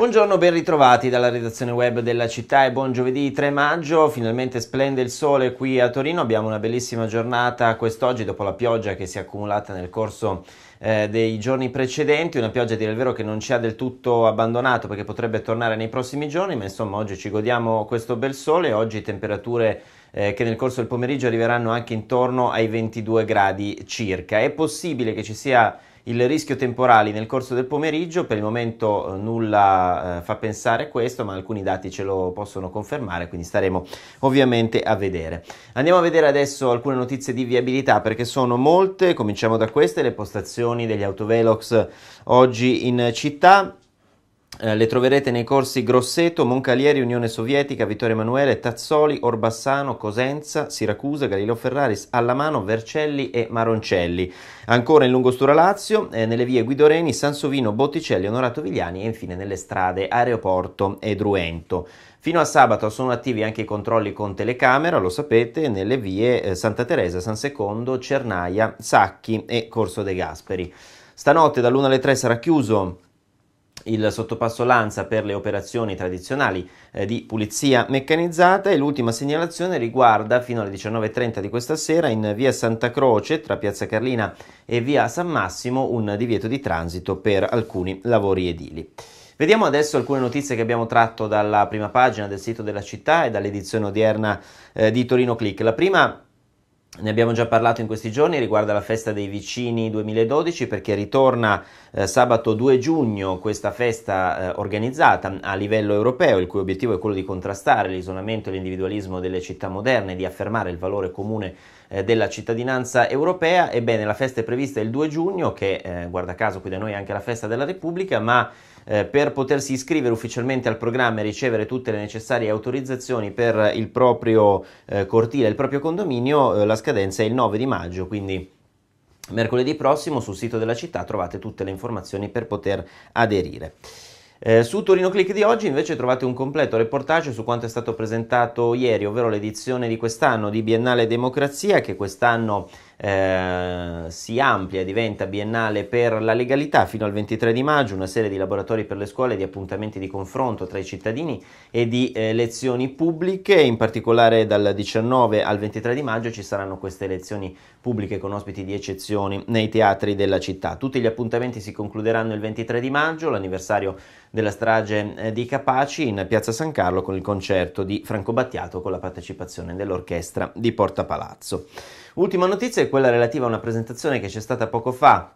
Buongiorno, ben ritrovati dalla redazione web della città e buon giovedì 3 maggio. Finalmente splende il sole qui a Torino. Abbiamo una bellissima giornata quest'oggi dopo la pioggia che si è accumulata nel corso eh, dei giorni precedenti. Una pioggia, direi vero, che non ci ha del tutto abbandonato perché potrebbe tornare nei prossimi giorni, ma insomma oggi ci godiamo questo bel sole. Oggi temperature eh, che nel corso del pomeriggio arriveranno anche intorno ai 22 gradi circa. È possibile che ci sia il rischio temporali nel corso del pomeriggio, per il momento eh, nulla eh, fa pensare a questo, ma alcuni dati ce lo possono confermare, quindi staremo ovviamente a vedere. Andiamo a vedere adesso alcune notizie di viabilità perché sono molte, cominciamo da queste, le postazioni degli autovelox oggi in città. Eh, le troverete nei corsi Grosseto, Moncalieri, Unione Sovietica, Vittorio Emanuele, Tazzoli, Orbassano, Cosenza, Siracusa, Galileo Ferraris, Allamano, Vercelli e Maroncelli. Ancora in Lungostura Lazio, eh, nelle vie Guidoreni, Sansovino, Botticelli, Onorato Vigliani e infine nelle strade Aeroporto e Druento. Fino a sabato sono attivi anche i controlli con telecamera, lo sapete, nelle vie eh, Santa Teresa, San Secondo, Cernaia, Sacchi e Corso De Gasperi. Stanotte dall'1 alle 3 sarà chiuso il sottopasso Lanza per le operazioni tradizionali eh, di pulizia meccanizzata e l'ultima segnalazione riguarda fino alle 19.30 di questa sera in via Santa Croce tra piazza Carlina e via San Massimo un divieto di transito per alcuni lavori edili. Vediamo adesso alcune notizie che abbiamo tratto dalla prima pagina del sito della città e dall'edizione odierna eh, di Torino Click. La prima ne abbiamo già parlato in questi giorni, riguarda la festa dei vicini 2012 perché ritorna eh, sabato 2 giugno questa festa eh, organizzata a livello europeo, il cui obiettivo è quello di contrastare l'isolamento e l'individualismo delle città moderne, e di affermare il valore comune eh, della cittadinanza europea. Ebbene, la festa è prevista il 2 giugno, che eh, guarda caso qui da noi è anche la festa della Repubblica, ma eh, per potersi iscrivere ufficialmente al programma e ricevere tutte le necessarie autorizzazioni per il proprio eh, cortile, il proprio condominio, eh, la scadenza è il 9 di maggio, quindi mercoledì prossimo sul sito della città trovate tutte le informazioni per poter aderire. Eh, su Torino Click di oggi invece trovate un completo reportage su quanto è stato presentato ieri, ovvero l'edizione di quest'anno di Biennale Democrazia che quest'anno eh, si amplia, diventa biennale per la legalità fino al 23 di maggio, una serie di laboratori per le scuole, di appuntamenti di confronto tra i cittadini e di eh, lezioni pubbliche, in particolare dal 19 al 23 di maggio ci saranno queste lezioni pubbliche con ospiti di eccezioni nei teatri della città. Tutti gli appuntamenti si concluderanno il 23 di maggio, l'anniversario della strage eh, di Capaci in Piazza San Carlo con il concerto di Franco Battiato con la partecipazione dell'orchestra di Porta Palazzo. Ultima notizia è quella relativa a una presentazione che c'è stata poco fa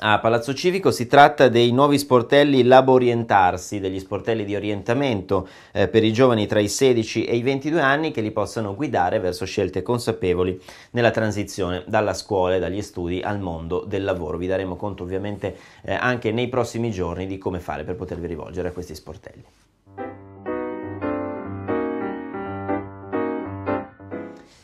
a Palazzo Civico si tratta dei nuovi sportelli Lab Orientarsi, degli sportelli di orientamento eh, per i giovani tra i 16 e i 22 anni che li possano guidare verso scelte consapevoli nella transizione dalla scuola e dagli studi al mondo del lavoro. Vi daremo conto ovviamente eh, anche nei prossimi giorni di come fare per potervi rivolgere a questi sportelli.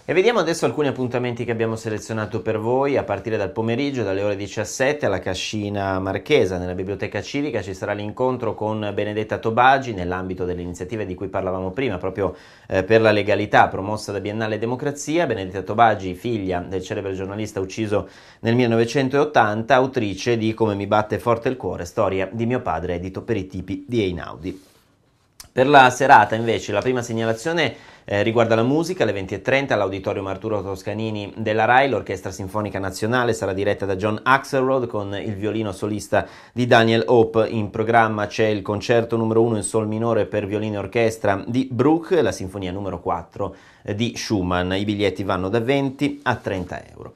E vediamo adesso alcuni appuntamenti che abbiamo selezionato per voi a partire dal pomeriggio, dalle ore 17 alla Cascina Marchesa, nella Biblioteca Civica ci sarà l'incontro con Benedetta Tobagi nell'ambito dell'iniziativa di cui parlavamo prima, proprio eh, per la legalità promossa da Biennale Democrazia. Benedetta Tobagi, figlia del celebre giornalista ucciso nel 1980, autrice di Come mi batte forte il cuore, storia di mio padre edito per i tipi di Einaudi. Per la serata invece la prima segnalazione eh, riguarda la musica, alle 20.30 all'Auditorium Arturo Toscanini della RAI, l'Orchestra Sinfonica Nazionale sarà diretta da John Axelrod con il violino solista di Daniel Hope. In programma c'è il concerto numero 1 in sol minore per violino e orchestra di Brooke e la sinfonia numero 4 eh, di Schumann. I biglietti vanno da 20 a 30 euro.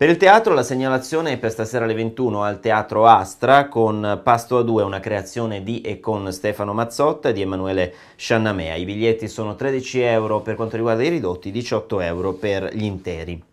Per il teatro la segnalazione è per stasera alle 21 al Teatro Astra con Pasto a 2, una creazione di e con Stefano Mazzotta e di Emanuele Sciannamea. I biglietti sono 13 euro per quanto riguarda i ridotti, 18 euro per gli interi.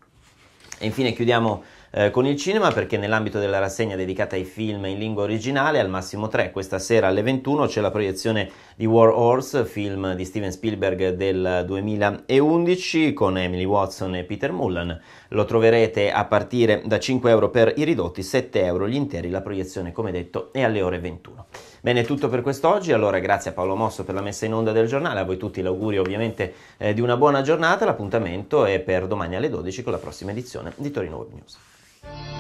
E infine chiudiamo eh, con il cinema perché nell'ambito della rassegna dedicata ai film in lingua originale, al massimo 3, questa sera alle 21 c'è la proiezione di War Horse, film di Steven Spielberg del 2011 con Emily Watson e Peter Mullan. Lo troverete a partire da 5 euro per i ridotti, 7 euro gli interi, la proiezione come detto è alle ore 21. Bene, è tutto per quest'oggi, allora grazie a Paolo Mosso per la messa in onda del giornale, a voi tutti l'augurio ovviamente eh, di una buona giornata, l'appuntamento è per domani alle 12 con la prossima edizione di Torino Web News. Thank you.